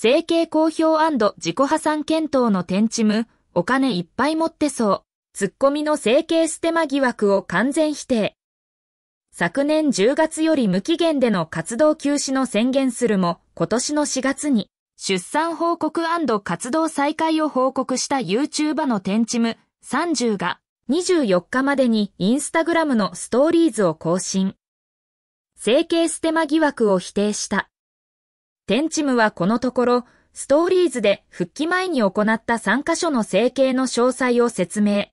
整形公表自己破産検討の天チム、お金いっぱい持ってそう。ツッコミの整形ステマ疑惑を完全否定。昨年10月より無期限での活動休止の宣言するも、今年の4月に、出産報告活動再開を報告した YouTuber の天チム30が、24日までにインスタグラムのストーリーズを更新。整形ステマ疑惑を否定した。テンチムはこのところ、ストーリーズで復帰前に行った3カ所の整形の詳細を説明。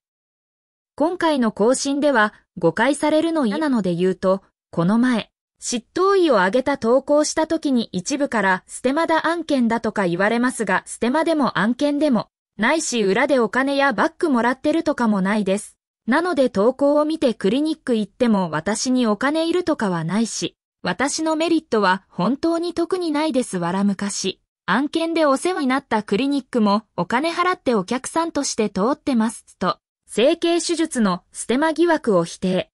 今回の更新では誤解されるの嫌なので言うと、この前、執刀医を挙げた投稿した時に一部からステマだ案件だとか言われますが、ステマでも案件でも、ないし裏でお金やバッグもらってるとかもないです。なので投稿を見てクリニック行っても私にお金いるとかはないし、私のメリットは本当に特にないですわら昔。案件でお世話になったクリニックもお金払ってお客さんとして通ってますと、整形手術のステマ疑惑を否定。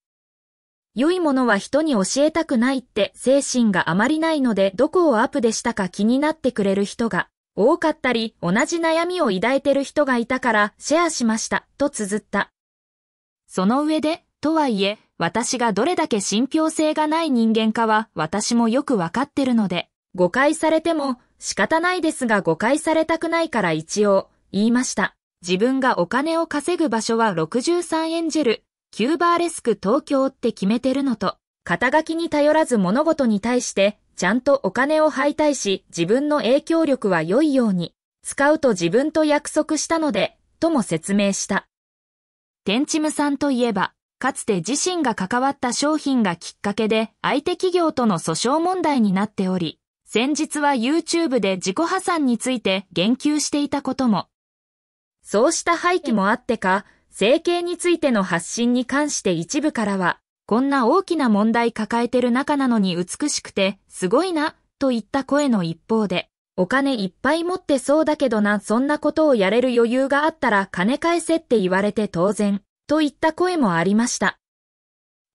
良いものは人に教えたくないって精神があまりないのでどこをアップでしたか気になってくれる人が多かったり同じ悩みを抱いてる人がいたからシェアしましたと綴った。その上で、とはいえ、私がどれだけ信憑性がない人間かは私もよくわかってるので、誤解されても仕方ないですが誤解されたくないから一応言いました。自分がお金を稼ぐ場所は63エンジェル、キューバーレスク東京って決めてるのと、肩書きに頼らず物事に対してちゃんとお金を配退し自分の影響力は良いように、使うと自分と約束したので、とも説明した。天チムさんといえば、かつて自身が関わった商品がきっかけで相手企業との訴訟問題になっており、先日は YouTube で自己破産について言及していたことも。そうした背景もあってか、整形についての発信に関して一部からは、こんな大きな問題抱えてる中なのに美しくて、すごいな、といった声の一方で、お金いっぱい持ってそうだけどな、そんなことをやれる余裕があったら金返せって言われて当然。といった声もありました。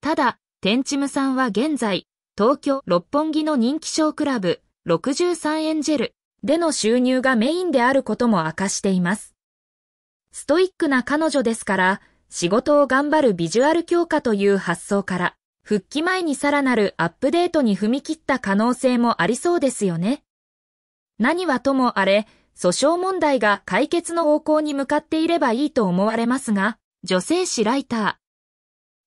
ただ、天チムさんは現在、東京六本木の人気ショークラブ63エンジェルでの収入がメインであることも明かしています。ストイックな彼女ですから、仕事を頑張るビジュアル強化という発想から、復帰前にさらなるアップデートに踏み切った可能性もありそうですよね。何はともあれ、訴訟問題が解決の方向に向かっていればいいと思われますが、女性誌ライタ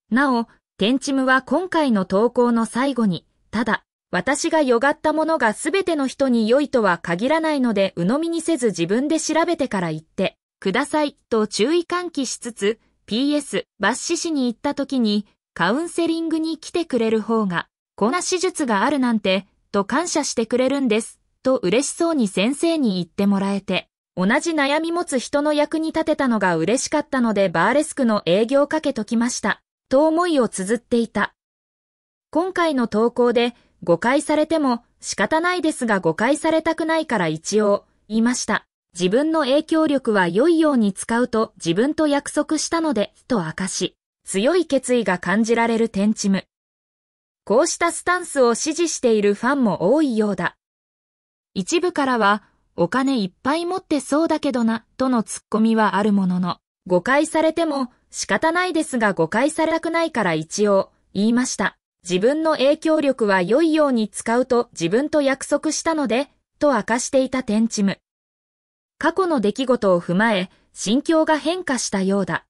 ー。なお、テンチムは今回の投稿の最後に、ただ、私がよがったものがすべての人に良いとは限らないので鵜呑みにせず自分で調べてから言ってくださいと注意喚起しつつ PS 抜歯しに行った時にカウンセリングに来てくれる方がこんな手術があるなんてと感謝してくれるんですと嬉しそうに先生に言ってもらえて同じ悩み持つ人の役に立てたのが嬉しかったのでバーレスクの営業かけときました。と思いを綴っていた。今回の投稿で誤解されても仕方ないですが誤解されたくないから一応言いました。自分の影響力は良いように使うと自分と約束したのでと明かし、強い決意が感じられるテンチム。こうしたスタンスを支持しているファンも多いようだ。一部からはお金いっぱい持ってそうだけどな、とのツッコミはあるものの、誤解されても仕方ないですが誤解されたくないから一応、言いました。自分の影響力は良いように使うと自分と約束したので、と明かしていたテンチム。過去の出来事を踏まえ、心境が変化したようだ。